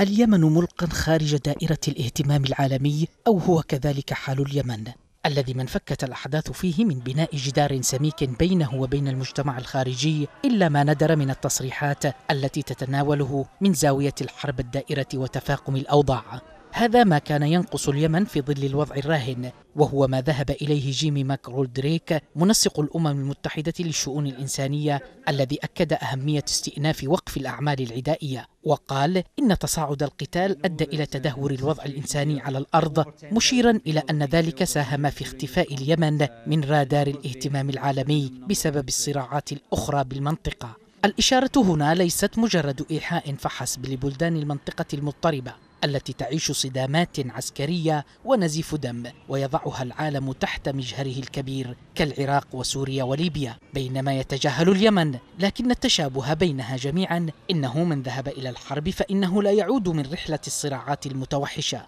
اليمن ملقا خارج دائرة الاهتمام العالمي أو هو كذلك حال اليمن الذي ما انفكت الأحداث فيه من بناء جدار سميك بينه وبين المجتمع الخارجي إلا ما ندر من التصريحات التي تتناوله من زاوية الحرب الدائرة وتفاقم الأوضاع هذا ما كان ينقص اليمن في ظل الوضع الراهن وهو ما ذهب إليه جيمي ماك دريك منسق الأمم المتحدة للشؤون الإنسانية الذي أكد أهمية استئناف وقف الأعمال العدائية وقال إن تصاعد القتال أدى إلى تدهور الوضع الإنساني على الأرض مشيرا إلى أن ذلك ساهم في اختفاء اليمن من رادار الاهتمام العالمي بسبب الصراعات الأخرى بالمنطقة الإشارة هنا ليست مجرد إيحاء فحسب لبلدان المنطقة المضطربة التي تعيش صدامات عسكرية ونزيف دم ويضعها العالم تحت مجهره الكبير كالعراق وسوريا وليبيا بينما يتجاهل اليمن لكن التشابه بينها جميعا إنه من ذهب إلى الحرب فإنه لا يعود من رحلة الصراعات المتوحشة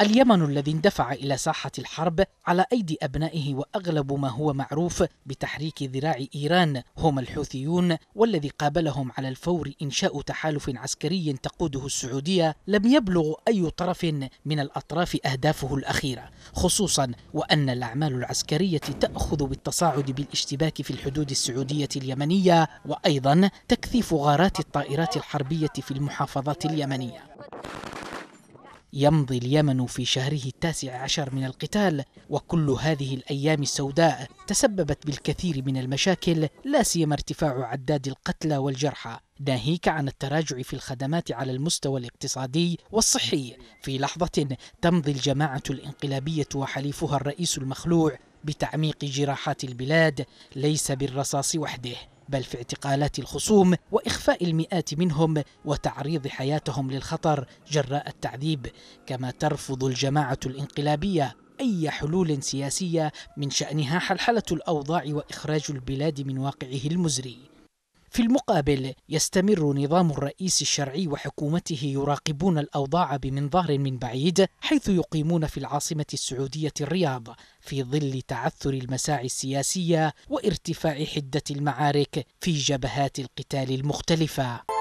اليمن الذي اندفع إلى ساحة الحرب على أيدي أبنائه وأغلب ما هو معروف بتحريك ذراع إيران هم الحوثيون والذي قابلهم على الفور إنشاء تحالف عسكري تقوده السعودية لم يبلغ أي طرف من الأطراف أهدافه الأخيرة خصوصا وأن الأعمال العسكرية تأخذ بالتصاعد بالاشتباك في الحدود السعودية اليمنية وأيضا تكثيف غارات الطائرات الحربية في المحافظات اليمنية يمضي اليمن في شهره التاسع عشر من القتال وكل هذه الايام السوداء تسببت بالكثير من المشاكل لا سيما ارتفاع عداد القتلى والجرحى ناهيك عن التراجع في الخدمات على المستوى الاقتصادي والصحي في لحظه تمضي الجماعه الانقلابيه وحليفها الرئيس المخلوع بتعميق جراحات البلاد ليس بالرصاص وحده بل في اعتقالات الخصوم واخفاء المئات منهم وتعريض حياتهم للخطر جراء التعذيب كما ترفض الجماعه الانقلابيه اي حلول سياسيه من شانها حلحله الاوضاع واخراج البلاد من واقعه المزري في المقابل يستمر نظام الرئيس الشرعي وحكومته يراقبون الأوضاع بمنظار من بعيد حيث يقيمون في العاصمة السعودية الرياض في ظل تعثر المساعي السياسية وارتفاع حدة المعارك في جبهات القتال المختلفة